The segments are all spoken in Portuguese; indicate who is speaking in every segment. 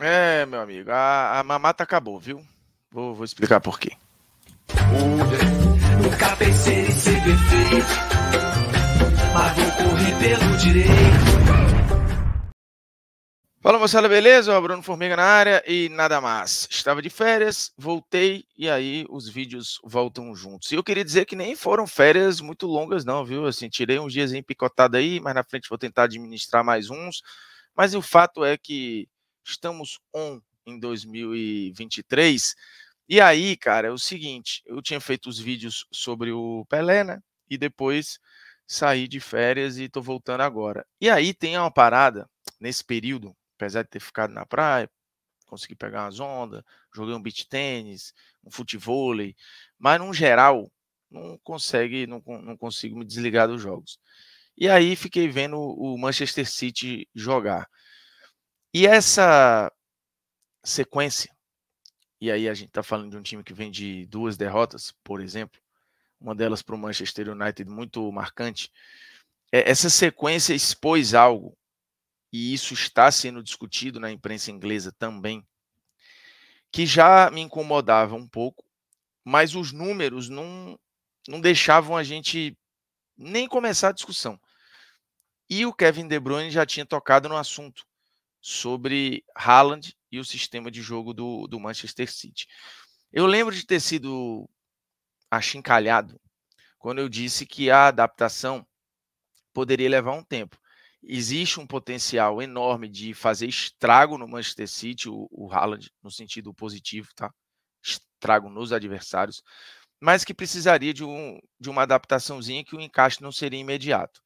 Speaker 1: É, meu amigo, a, a mamata acabou, viu? Vou, vou explicar por quê. Nunca pensei em ser perfeito, mas vou correr pelo direito. Fala moçada, beleza? O Bruno Formiga na área e nada mais. Estava de férias, voltei e aí os vídeos voltam juntos. E eu queria dizer que nem foram férias muito longas, não, viu? Assim, tirei uns dias em aí, mas na frente vou tentar administrar mais uns. Mas o fato é que estamos on em 2023. E aí, cara, é o seguinte: eu tinha feito os vídeos sobre o Pelé, né? E depois saí de férias e tô voltando agora. E aí tem uma parada nesse período, apesar de ter ficado na praia, consegui pegar umas ondas, joguei um beach tênis, um futevôlei, mas no geral não consegue, não, não consigo me desligar dos jogos. E aí fiquei vendo o Manchester City jogar. E essa sequência, e aí a gente está falando de um time que vem de duas derrotas, por exemplo, uma delas para o Manchester United muito marcante, é, essa sequência expôs algo, e isso está sendo discutido na imprensa inglesa também, que já me incomodava um pouco, mas os números não, não deixavam a gente nem começar a discussão. E o Kevin De Bruyne já tinha tocado no assunto sobre Haaland e o sistema de jogo do, do Manchester City. Eu lembro de ter sido achincalhado quando eu disse que a adaptação poderia levar um tempo. Existe um potencial enorme de fazer estrago no Manchester City, o, o Haaland, no sentido positivo, tá? Estrago nos adversários, mas que precisaria de, um, de uma adaptaçãozinha que o encaixe não seria imediato.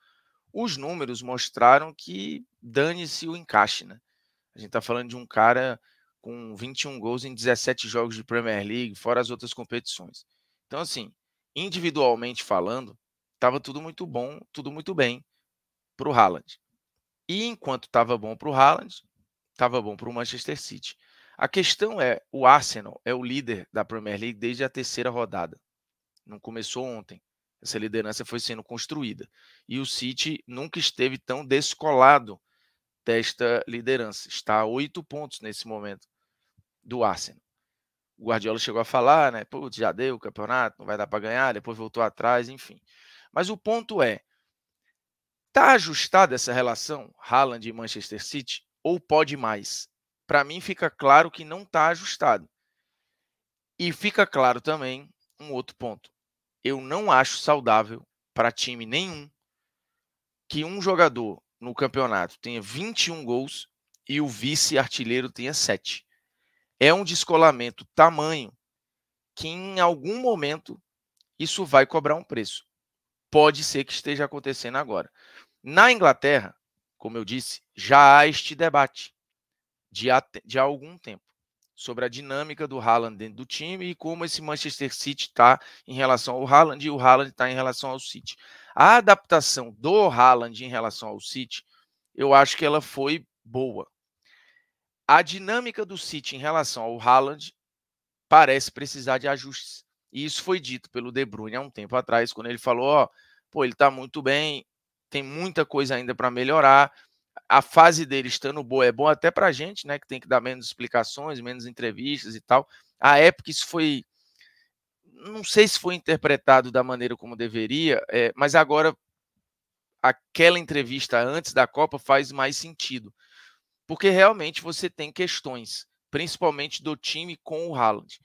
Speaker 1: Os números mostraram que dane-se o encaixe, né? A gente está falando de um cara com 21 gols em 17 jogos de Premier League, fora as outras competições. Então, assim, individualmente falando, estava tudo muito bom, tudo muito bem para o Haaland. E enquanto estava bom para o Haaland, estava bom para o Manchester City. A questão é, o Arsenal é o líder da Premier League desde a terceira rodada. Não começou ontem. Essa liderança foi sendo construída. E o City nunca esteve tão descolado desta liderança. Está a oito pontos nesse momento do Arsenal. O Guardiola chegou a falar, né? Putz, já deu o campeonato, não vai dar para ganhar, depois voltou atrás, enfim. Mas o ponto é: está ajustada essa relação Haaland e Manchester City ou pode mais? Para mim fica claro que não está ajustado. E fica claro também um outro ponto. Eu não acho saudável para time nenhum que um jogador no campeonato tenha 21 gols e o vice-artilheiro tenha 7. É um descolamento tamanho que em algum momento isso vai cobrar um preço. Pode ser que esteja acontecendo agora. Na Inglaterra, como eu disse, já há este debate de, de há algum tempo sobre a dinâmica do Haaland dentro do time e como esse Manchester City está em relação ao Haaland e o Haaland está em relação ao City. A adaptação do Haaland em relação ao City, eu acho que ela foi boa. A dinâmica do City em relação ao Haaland parece precisar de ajustes. E isso foi dito pelo De Bruyne há um tempo atrás, quando ele falou, ó, pô, ele tá muito bem, tem muita coisa ainda para melhorar, a fase dele estando boa é bom até para a gente, né? Que tem que dar menos explicações, menos entrevistas e tal. A época isso foi, não sei se foi interpretado da maneira como deveria, é, mas agora aquela entrevista antes da Copa faz mais sentido, porque realmente você tem questões, principalmente do time com o Haaland.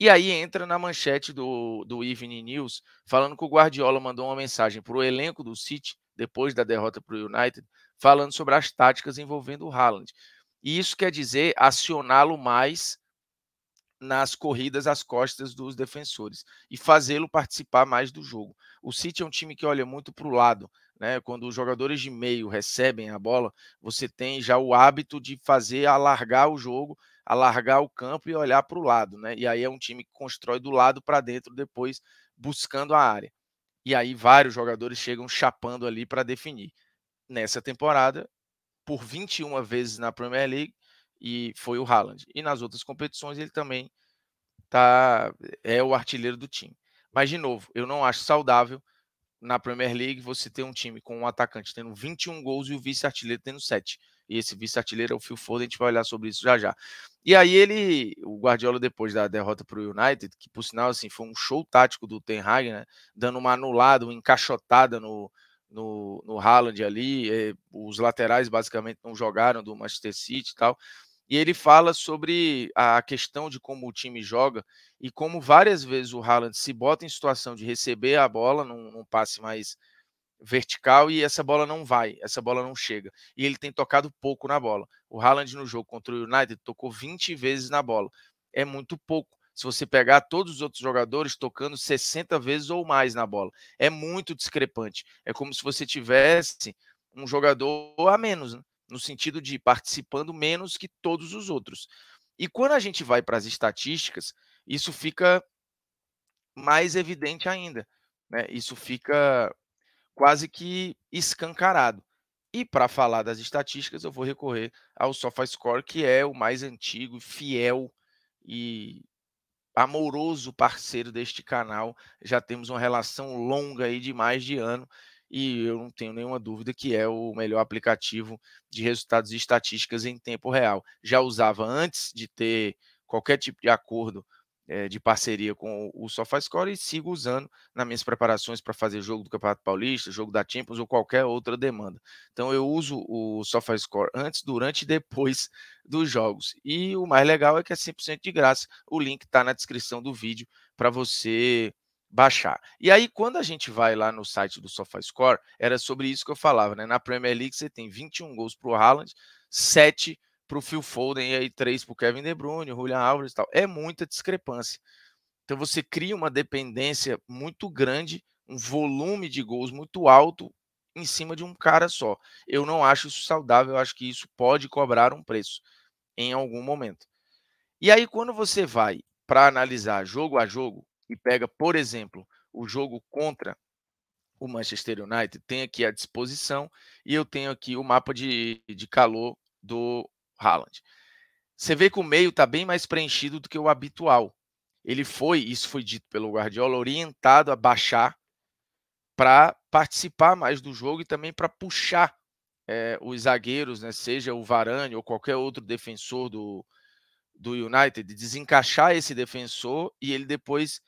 Speaker 1: E aí entra na manchete do, do Evening News, falando que o Guardiola mandou uma mensagem para o elenco do City, depois da derrota para o United, falando sobre as táticas envolvendo o Haaland. E isso quer dizer acioná-lo mais nas corridas às costas dos defensores e fazê-lo participar mais do jogo. O City é um time que olha muito para o lado, né? Quando os jogadores de meio recebem a bola, você tem já o hábito de fazer alargar o jogo, alargar o campo e olhar para o lado, né? E aí é um time que constrói do lado para dentro depois buscando a área. E aí vários jogadores chegam chapando ali para definir nessa temporada por 21 vezes na Premier League e foi o Haaland. E nas outras competições ele também tá é o artilheiro do time. Mas de novo, eu não acho saudável na Premier League você ter um time com um atacante tendo 21 gols e o vice-artilheiro tendo 7. E esse vice-artilheiro é o Phil Foden, a gente vai olhar sobre isso já já. E aí ele, o Guardiola depois da derrota para o United, que por sinal assim foi um show tático do Ten Hag, né, dando uma anulada, uma encaixotada no no, no Haaland ali, eh, os laterais basicamente não jogaram do Manchester City e tal. E ele fala sobre a questão de como o time joga e como várias vezes o Haaland se bota em situação de receber a bola num, num passe mais vertical e essa bola não vai, essa bola não chega. E ele tem tocado pouco na bola. O Haaland no jogo contra o United tocou 20 vezes na bola. É muito pouco se você pegar todos os outros jogadores tocando 60 vezes ou mais na bola. É muito discrepante. É como se você tivesse um jogador a menos, né? no sentido de participando menos que todos os outros. E quando a gente vai para as estatísticas, isso fica mais evidente ainda. Né? Isso fica quase que escancarado. E para falar das estatísticas, eu vou recorrer ao SofaScore, que é o mais antigo, fiel e amoroso parceiro deste canal. Já temos uma relação longa aí de mais de ano e eu não tenho nenhuma dúvida que é o melhor aplicativo de resultados e estatísticas em tempo real. Já usava antes de ter qualquer tipo de acordo é, de parceria com o SofaScore e sigo usando nas minhas preparações para fazer jogo do Campeonato Paulista, jogo da Champions ou qualquer outra demanda. Então eu uso o SofaScore antes, durante e depois dos jogos. E o mais legal é que é 100% de graça. O link está na descrição do vídeo para você baixar. E aí, quando a gente vai lá no site do SofaScore, era sobre isso que eu falava, né? Na Premier League você tem 21 gols para o Haaland, 7 para o Phil Foden e aí três para o Kevin De Bruyne, Julian Alves e tal. É muita discrepância. Então você cria uma dependência muito grande, um volume de gols muito alto em cima de um cara só. Eu não acho isso saudável, eu acho que isso pode cobrar um preço em algum momento. E aí quando você vai para analisar jogo a jogo e pega, por exemplo, o jogo contra o Manchester United, tem aqui a disposição e eu tenho aqui o mapa de, de calor do Haaland. Você vê que o meio está bem mais preenchido do que o habitual. Ele foi, isso foi dito pelo Guardiola, orientado a baixar para participar mais do jogo e também para puxar é, os zagueiros, né, seja o Varane ou qualquer outro defensor do, do United, desencaixar esse defensor e ele depois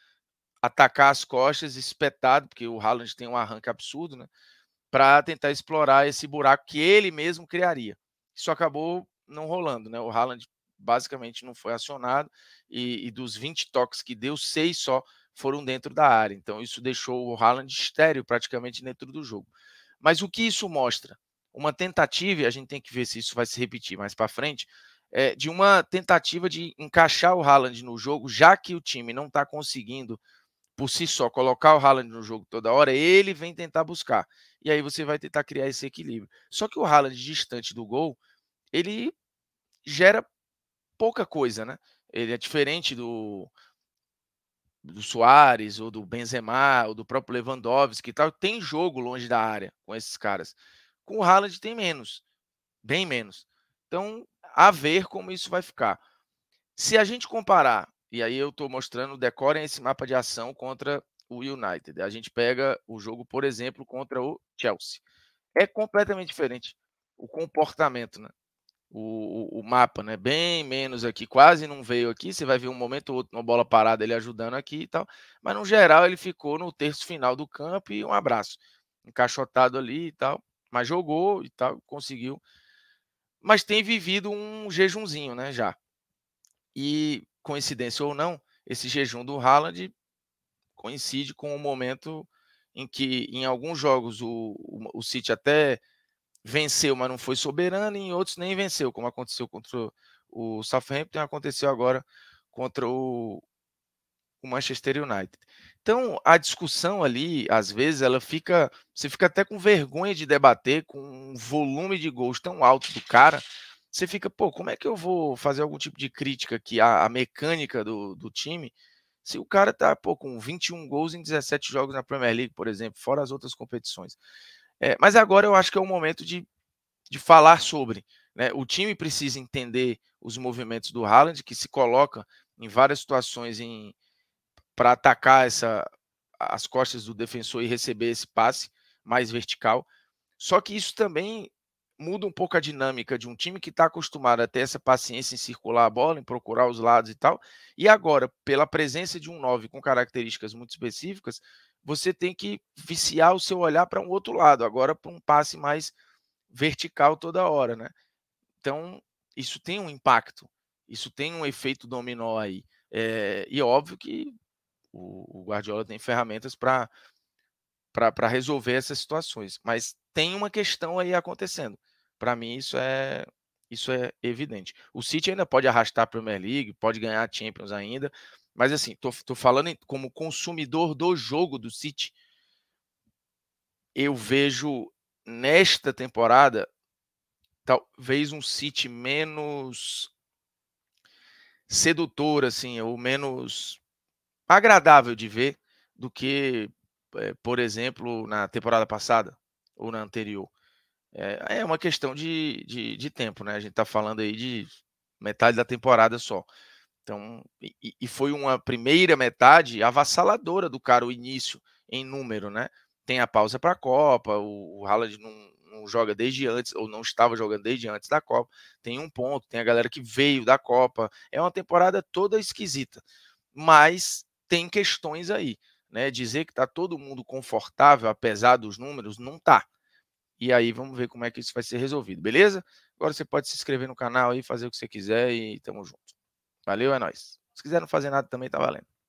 Speaker 1: atacar as costas, espetado, porque o Haaland tem um arranque absurdo, né? Para tentar explorar esse buraco que ele mesmo criaria. Isso acabou não rolando, né? O Haaland basicamente não foi acionado e, e dos 20 toques que deu, seis só foram dentro da área. Então isso deixou o Haaland estéreo praticamente dentro do jogo. Mas o que isso mostra? Uma tentativa, e a gente tem que ver se isso vai se repetir mais para frente, é, de uma tentativa de encaixar o Haaland no jogo, já que o time não está conseguindo por si só colocar o Haaland no jogo toda hora, ele vem tentar buscar. E aí você vai tentar criar esse equilíbrio. Só que o Haaland distante do gol, ele gera pouca coisa, né? Ele é diferente do, do Soares, ou do Benzema, ou do próprio Lewandowski e tal. Tem jogo longe da área com esses caras. Com o Haaland tem menos, bem menos. Então, a ver como isso vai ficar. Se a gente comparar, e aí eu estou mostrando, decorem esse mapa de ação contra o United. A gente pega o jogo, por exemplo, contra o Chelsea. É completamente diferente o comportamento, né? o, o, mapa, né? Bem menos aqui, quase não veio aqui. Você vai ver um momento ou outro uma bola parada ele ajudando aqui e tal. Mas no geral ele ficou no terço final do campo e um abraço. Encaixotado ali e tal. Mas jogou e tal, conseguiu. Mas tem vivido um jejunzinho, né? Já. E coincidência ou não, esse jejum do Haaland coincide com o momento em que em alguns jogos o, o City até venceu, mas não foi soberano, e em outros nem venceu, como aconteceu contra o Southampton, aconteceu agora contra o, o Manchester United. Então, a discussão ali, às vezes, ela fica. Você fica até com vergonha de debater com um volume de gols tão alto do cara. Você fica, pô, como é que eu vou fazer algum tipo de crítica aqui à, à mecânica do, do time? Se o cara tá, pô, com 21 gols em 17 jogos na Premier League, por exemplo, fora as outras competições. É, mas agora eu acho que é o momento de, de falar sobre. Né? O time precisa entender os movimentos do Haaland, que se coloca em várias situações para atacar essa, as costas do defensor e receber esse passe mais vertical. Só que isso também muda um pouco a dinâmica de um time que está acostumado a ter essa paciência em circular a bola, em procurar os lados e tal. E agora, pela presença de um 9 com características muito específicas, você tem que viciar o seu olhar para um outro lado, agora para um passe mais vertical toda hora, né? Então, isso tem um impacto, isso tem um efeito dominó aí. É, e óbvio que o, o Guardiola tem ferramentas para para resolver essas situações, mas tem uma questão aí acontecendo. Para mim, isso é isso é evidente. O City ainda pode arrastar a Premier League, pode ganhar a Champions ainda, mas assim, tô, tô falando como consumidor do jogo do City. Eu vejo nesta temporada talvez um City menos sedutor, assim, ou menos agradável de ver do que, eh, por exemplo, na temporada passada ou na anterior. É, é, uma questão de, de, de tempo, né? A gente está falando aí de metade da temporada só. Então, e, e, foi uma primeira metade avassaladora do cara, o início em número, né? Tem a pausa para a Copa, o, o Haaland não, não, joga desde antes, ou não estava jogando desde antes da Copa. Tem um ponto, tem a galera que veio da Copa. É uma temporada toda esquisita, mas tem questões aí, né? Dizer que tá todo mundo confortável, apesar dos números, não tá. E aí vamos ver como é que isso vai ser resolvido, beleza? Agora você pode se inscrever no canal e fazer o que você quiser e tamo junto. Valeu, é nóis. Se quiser não fazer nada também tá valendo.